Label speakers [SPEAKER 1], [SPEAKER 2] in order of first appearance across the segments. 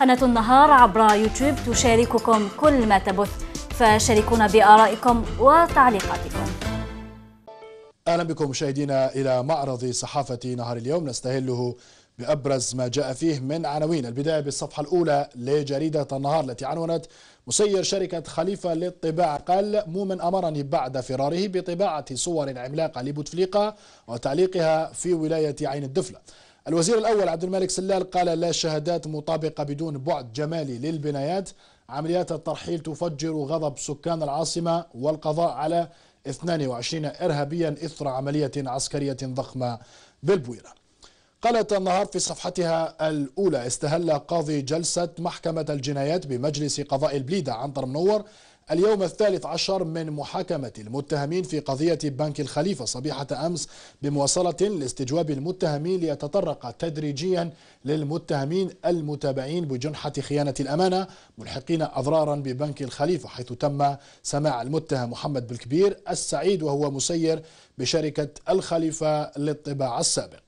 [SPEAKER 1] قناة النهار عبر يوتيوب تشارككم كل ما تبث فشاركونا بآرائكم وتعليقاتكم أهلا بكم مشاهدينا إلى معرض صحافة نهار اليوم نستهله بأبرز ما جاء فيه من عناوين البداية بالصفحة الأولى لجريدة النهار التي عنونت مسير شركة خليفة للطباعة قال مومن أمرني بعد فراره بطباعة صور عملاقة لبوتفليقة وتعليقها في ولاية عين الدفلة الوزير الأول عبد الملك سلال قال لا شهادات مطابقة بدون بعد جمالي للبنايات عمليات الترحيل تفجر غضب سكان العاصمة والقضاء على 22 إرهابيا إثر عملية عسكرية ضخمة بالبويرة قالت النهار في صفحتها الأولى استهل قاضي جلسة محكمة الجنايات بمجلس قضاء البليدة عنتر منور اليوم الثالث عشر من محاكمة المتهمين في قضية بنك الخليفة صبيحة أمس بمواصلة لاستجواب المتهمين ليتطرق تدريجيا للمتهمين المتابعين بجنحة خيانة الأمانة ملحقين أضرارا ببنك الخليفة حيث تم سماع المتهم محمد بالكبير السعيد وهو مسير بشركة الخليفة للطباعة السابق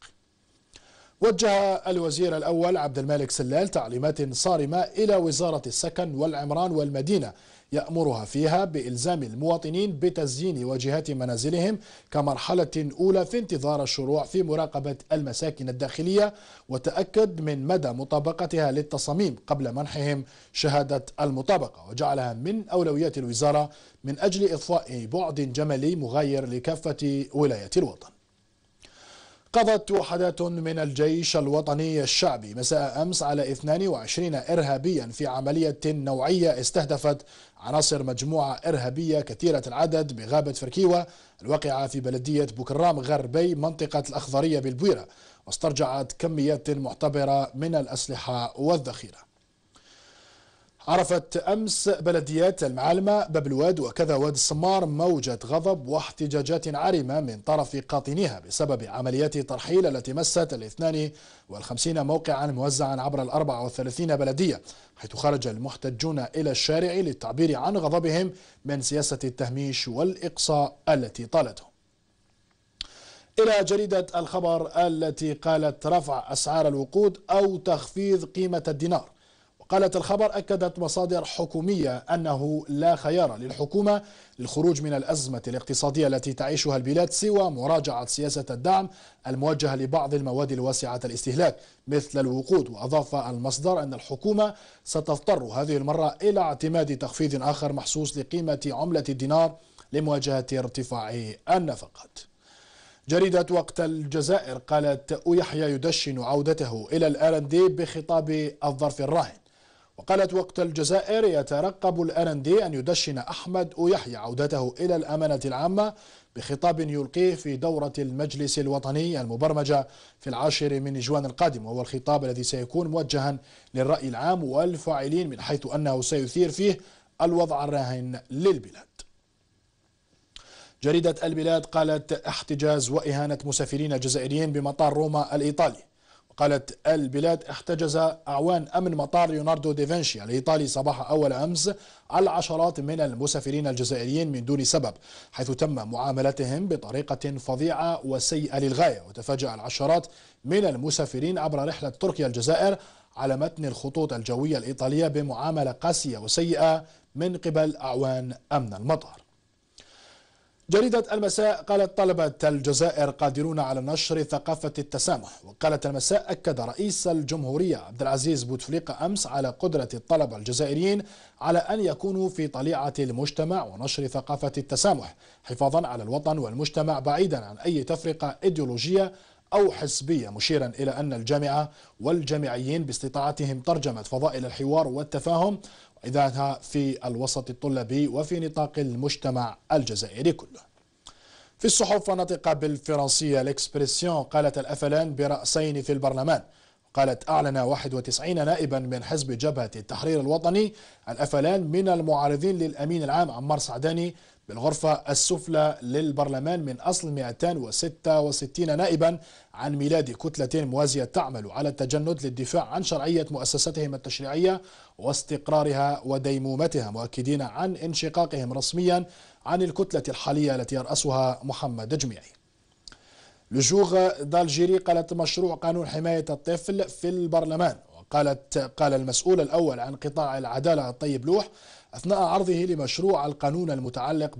[SPEAKER 1] وجه الوزير الأول عبد الملك سلال تعليمات صارمة إلى وزارة السكن والعمران والمدينة يأمرها فيها بإلزام المواطنين بتزيين واجهات منازلهم كمرحلة أولى في انتظار الشروع في مراقبة المساكن الداخلية وتأكد من مدى مطابقتها للتصاميم قبل منحهم شهادة المطابقة وجعلها من أولويات الوزارة من أجل إضفاء بعد جملي مغاير لكافة ولايات الوطن قضت وحدات من الجيش الوطني الشعبي مساء أمس على 22 إرهابيا في عملية نوعية استهدفت عناصر مجموعة إرهابية كثيرة العدد بغابة فركيوة الواقعة في بلدية بوكرام غربي منطقة الأخضرية بالبويرة واسترجعت كميات معتبرة من الأسلحة والذخيرة عرفت أمس بلديات المعالمة الواد وكذا واد السمار موجة غضب واحتجاجات عارمة من طرف قاطنيها بسبب عمليات ترحيل التي مست الاثنان والخمسين موقعا موزعا عبر الأربع والثلاثين بلدية حيث خرج المحتجون إلى الشارع للتعبير عن غضبهم من سياسة التهميش والإقصاء التي طالتهم إلى جريدة الخبر التي قالت رفع أسعار الوقود أو تخفيض قيمة الدينار قالت الخبر أكدت مصادر حكومية أنه لا خيار للحكومة للخروج من الأزمة الاقتصادية التي تعيشها البلاد سوى مراجعة سياسة الدعم الموجهة لبعض المواد الواسعة الاستهلاك مثل الوقود وأضاف المصدر أن الحكومة ستضطر هذه المرة إلى اعتماد تخفيض آخر محسوس لقيمة عملة الدينار لمواجهة ارتفاع النفقات جريدة وقت الجزائر قالت يحيى يدشن عودته إلى الآر بخطاب الظرف الراهن وقالت وقت الجزائر يترقب الأرندي أن يدشن أحمد ويحيى عودته إلى الأمانة العامة بخطاب يلقيه في دورة المجلس الوطني المبرمجة في العاشر من جوان القادم وهو الخطاب الذي سيكون موجها للرأي العام والفاعلين من حيث أنه سيثير فيه الوضع الراهن للبلاد جريدة البلاد قالت احتجاز وإهانة مسافرين جزائريين بمطار روما الإيطالي قالت البلاد احتجز أعوان أمن مطار ليوناردو ديفنشي الإيطالي صباح أول أمس العشرات من المسافرين الجزائريين من دون سبب حيث تم معاملتهم بطريقة فظيعة وسيئة للغاية وتفاجأ العشرات من المسافرين عبر رحلة تركيا الجزائر على متن الخطوط الجوية الإيطالية بمعاملة قاسية وسيئة من قبل أعوان أمن المطار جريدة المساء قالت طلبة الجزائر قادرون على نشر ثقافة التسامح وقالت المساء أكد رئيس الجمهورية عبد العزيز بوتفليقة أمس على قدرة الطلبة الجزائريين على أن يكونوا في طليعة المجتمع ونشر ثقافة التسامح حفاظا على الوطن والمجتمع بعيدا عن أي تفرقة إيديولوجية أو حزبية مشيرا إلى أن الجامعة والجامعيين باستطاعتهم ترجمة فضائل الحوار والتفاهم وإذاعتها في الوسط الطلابي وفي نطاق المجتمع الجزائري كله في الصحف ونطق بالفرنسية الإكسبريسيون قالت الأفلان برأسين في البرلمان قالت أعلن 91 نائبا من حزب جبهة التحرير الوطني الأفلان من المعارضين للأمين العام عمار سعداني بالغرفة السفلى للبرلمان من أصل 266 نائبا عن ميلاد كتلة موازية تعمل على التجند للدفاع عن شرعية مؤسستهم التشريعية واستقرارها وديمومتها مؤكدين عن انشقاقهم رسميا عن الكتلة الحالية التي يرأسها محمد جميعي لجوغ دالجيري قالت مشروع قانون حماية الطفل في البرلمان قالت قال المسؤول الأول عن قطاع العدالة الطيب لوح أثناء عرضه لمشروع القانون المتعلق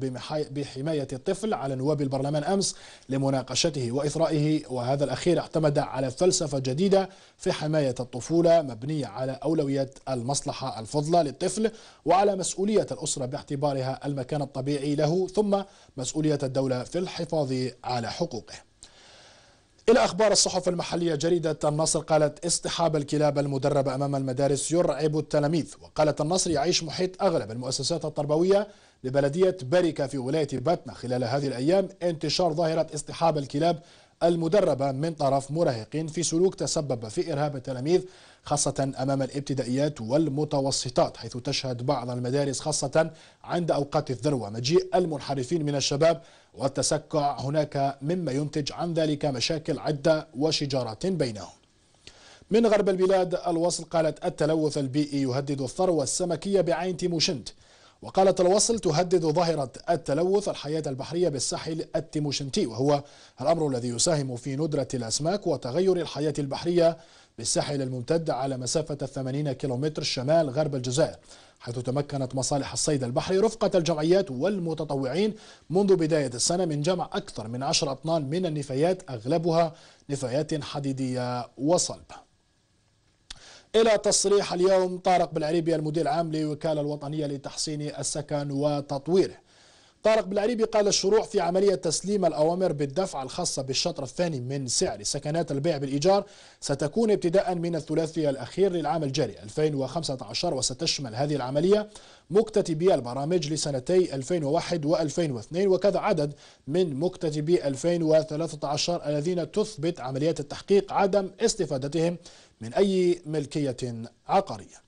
[SPEAKER 1] بحماية الطفل على نواب البرلمان أمس لمناقشته وإثرائه وهذا الأخير اعتمد على فلسفة جديدة في حماية الطفولة مبنية على أولوية المصلحة الفضلى للطفل وعلى مسؤولية الأسرة باعتبارها المكان الطبيعي له ثم مسؤولية الدولة في الحفاظ على حقوقه إلى أخبار الصحف المحلية جريدة النصر قالت اصطحاب الكلاب المدربة أمام المدارس يرعب التلاميذ وقالت النصر يعيش محيط أغلب المؤسسات التربوية لبلدية بركة في ولاية باتنا خلال هذه الأيام انتشار ظاهرة اصطحاب الكلاب المدربة من طرف مراهقين في سلوك تسبب في إرهاب التلاميذ خاصة أمام الابتدائيات والمتوسطات حيث تشهد بعض المدارس خاصة عند أوقات الذروة مجيء المنحرفين من الشباب والتسكع هناك مما ينتج عن ذلك مشاكل عدة وشجارات بينهم من غرب البلاد الوصل قالت التلوث البيئي يهدد الثروة السمكية بعين تيموشنت وقالت الوصل تهدد ظاهرة التلوث الحياة البحرية بالساحل التيموشنتي وهو الأمر الذي يساهم في ندرة الأسماك وتغير الحياة البحرية بالساحل الممتد على مسافة 80 كيلومتر شمال غرب الجزائر حيث تمكنت مصالح الصيد البحري رفقة الجمعيات والمتطوعين منذ بداية السنة من جمع أكثر من 10 أطنان من النفايات أغلبها نفايات حديدية وصلبة إلى تصريح اليوم طارق بالعريبي المدير العام للوكالة الوطنية لتحصين السكن وتطويره طارق بالعريبي قال الشروع في عملية تسليم الأوامر بالدفع الخاصة بالشطر الثاني من سعر سكنات البيع بالإيجار ستكون ابتداء من الثلاثي الأخير للعام الجاري 2015 وستشمل هذه العملية مكتتبي البرامج لسنتي 2001 و2002 وكذا عدد من مكتتبي 2013 الذين تثبت عمليات التحقيق عدم استفادتهم من أي ملكية عقارية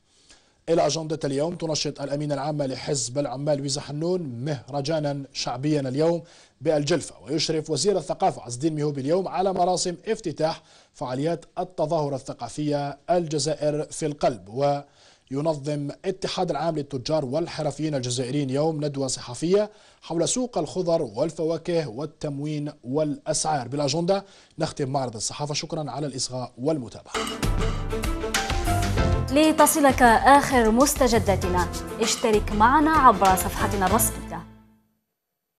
[SPEAKER 1] إلى أجندة اليوم تنشط الأمين العامة لحزب العمال ويزا حنون مهرجانا شعبيا اليوم بالجلفة ويشرف وزير الثقافة عز الدين ميهوب اليوم على مراسم افتتاح فعاليات التظاهرة الثقافية الجزائر في القلب و ينظم اتحاد العام للتجار والحرفيين الجزائريين يوم ندوة صحفية حول سوق الخضر والفواكه والتموين والأسعار بالأجندة نختم معرض الصحافة شكرا على الإصغاء والمتابعة لتصلك آخر مستجداتنا اشترك معنا عبر صفحتنا الرسمية